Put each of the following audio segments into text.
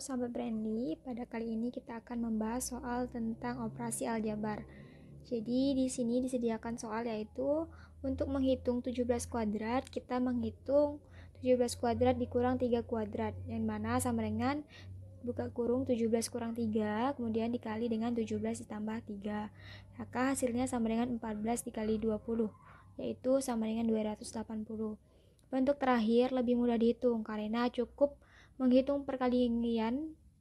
sahabat Brandy, pada kali ini kita akan membahas soal tentang operasi aljabar. Jadi di sini disediakan soal yaitu untuk menghitung 17 kuadrat, kita menghitung 17 kuadrat dikurang 3 kuadrat, yang mana sama dengan buka kurung 17 kurang 3, kemudian dikali dengan 17 ditambah 3. Maka hasilnya sama dengan 14 dikali 20, yaitu sama dengan 280. Bentuk terakhir lebih mudah dihitung karena cukup Menghitung perkalian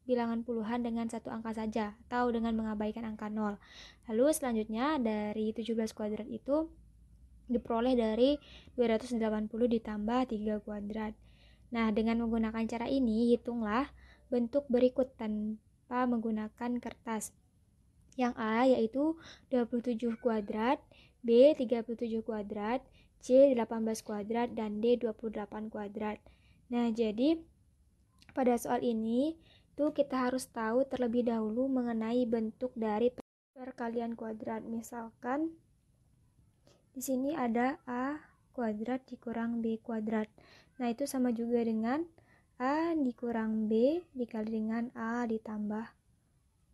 bilangan puluhan dengan satu angka saja atau dengan mengabaikan angka nol. Lalu selanjutnya dari 17 kuadrat itu diperoleh dari 280 ditambah 3 kuadrat. Nah, dengan menggunakan cara ini hitunglah bentuk berikut tanpa menggunakan kertas. Yang A yaitu 27 kuadrat, B 37 kuadrat, C 18 kuadrat, dan D 28 kuadrat. Nah, jadi pada soal ini, itu kita harus tahu terlebih dahulu mengenai bentuk dari perkalian kuadrat. Misalkan di sini ada A kuadrat dikurang B kuadrat. Nah, itu sama juga dengan A dikurang B dikali dengan A ditambah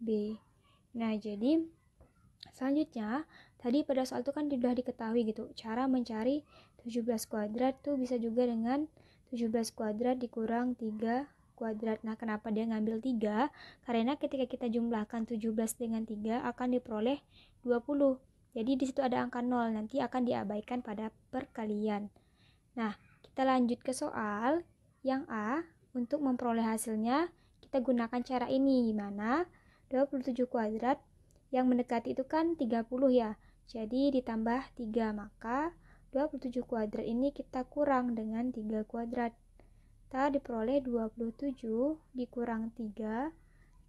B. Nah, jadi selanjutnya tadi pada soal itu kan sudah diketahui gitu cara mencari 17 kuadrat tuh bisa juga dengan 17 kuadrat dikurang 3 kuadrat. Nah, kenapa dia ngambil 3? Karena ketika kita jumlahkan 17 dengan 3 akan diperoleh 20. Jadi di situ ada angka 0, nanti akan diabaikan pada perkalian. Nah, kita lanjut ke soal yang A. Untuk memperoleh hasilnya, kita gunakan cara ini, mana 27 kuadrat yang mendekati itu kan 30 ya. Jadi ditambah 3, maka 27 kuadrat ini kita kurang dengan 3 kuadrat kita diperoleh 27 dikurang 3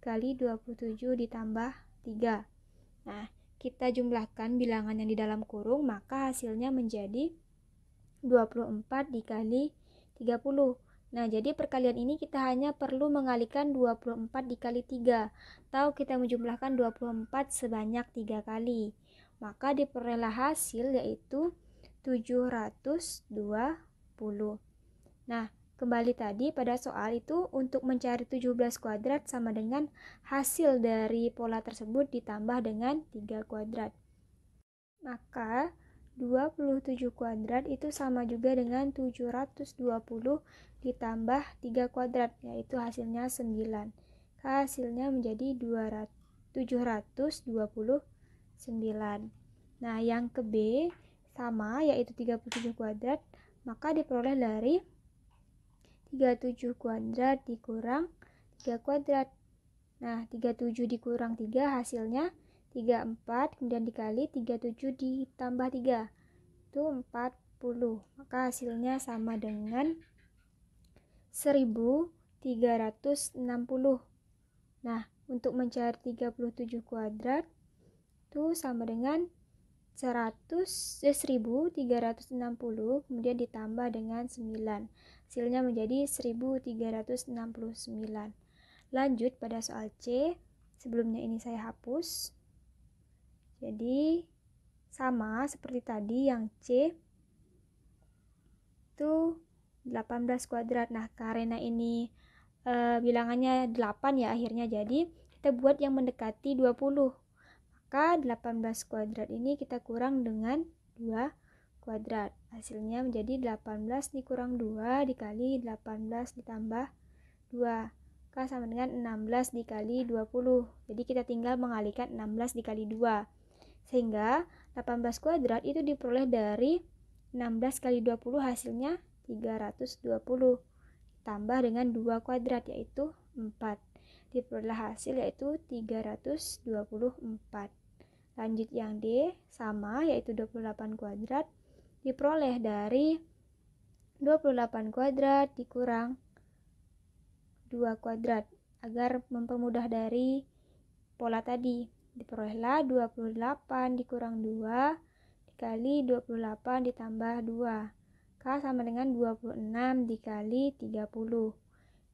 kali 27 ditambah 3. Nah, kita jumlahkan bilangan yang di dalam kurung, maka hasilnya menjadi 24 dikali 30. Nah, jadi perkalian ini kita hanya perlu mengalikan 24 dikali 3, atau kita menjumlahkan 24 sebanyak 3 kali. Maka diperoleh hasil yaitu 720. Nah, Kembali tadi pada soal itu untuk mencari 17 kuadrat sama dengan hasil dari pola tersebut ditambah dengan 3 kuadrat. Maka 27 kuadrat itu sama juga dengan 720 ditambah 3 kuadrat yaitu hasilnya 9. Hasilnya menjadi 729. Nah, yang ke B sama yaitu 37 kuadrat maka diperoleh dari 37 kuadrat dikurang 3 kuadrat. Nah, 37 dikurang 3 hasilnya 34, kemudian dikali 37 ditambah 3. Itu 40. Maka hasilnya sama dengan 1360. Nah, untuk mencari 37 kuadrat itu sama dengan 100 eh, 1360 kemudian ditambah dengan 9 hasilnya menjadi 1369. Lanjut pada soal C, sebelumnya ini saya hapus. Jadi sama seperti tadi yang C itu 18 kuadrat. Nah, karena ini e, bilangannya 8 ya akhirnya jadi kita buat yang mendekati 20. Maka 18 kuadrat ini kita kurang dengan 2 kuadrat. Hasilnya menjadi 18 dikurang 2 dikali 18 ditambah 2. K sama dengan 16 dikali 20. Jadi kita tinggal mengalikan 16 dikali 2. Sehingga 18 kuadrat itu diperoleh dari 16 kali 20 hasilnya 320 tambah dengan 2 kuadrat yaitu 4 diperoleh hasil yaitu 324 lanjut yang D sama yaitu 28 kuadrat diperoleh dari 28 kuadrat dikurang 2 kuadrat agar mempermudah dari pola tadi diperolehlah 28 dikurang 2 dikali 28 ditambah 2 K sama dengan 26 dikali 30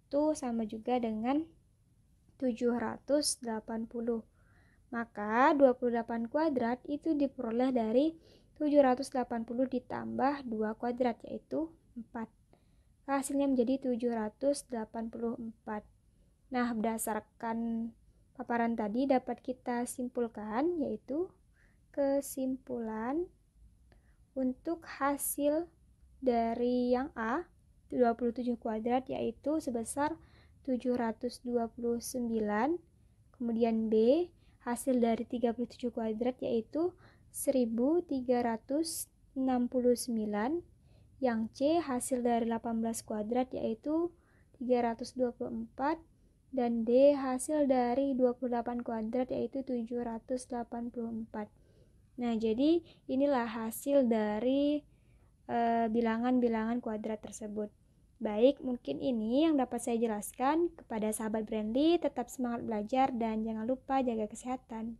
itu sama juga dengan 780 maka 28 kuadrat itu diperoleh dari 780 ditambah 2 kuadrat yaitu 4. Hasilnya menjadi 784. Nah, berdasarkan paparan tadi dapat kita simpulkan yaitu kesimpulan untuk hasil dari yang A 27 kuadrat yaitu sebesar 729 kemudian B hasil dari 37 kuadrat yaitu 1369 yang C hasil dari 18 kuadrat yaitu 324 dan D hasil dari 28 kuadrat yaitu 784. Nah, jadi inilah hasil dari eh, bilangan-bilangan e, kuadrat tersebut. Baik, mungkin ini yang dapat saya jelaskan kepada sahabat Brandly. Tetap semangat belajar dan jangan lupa jaga kesehatan.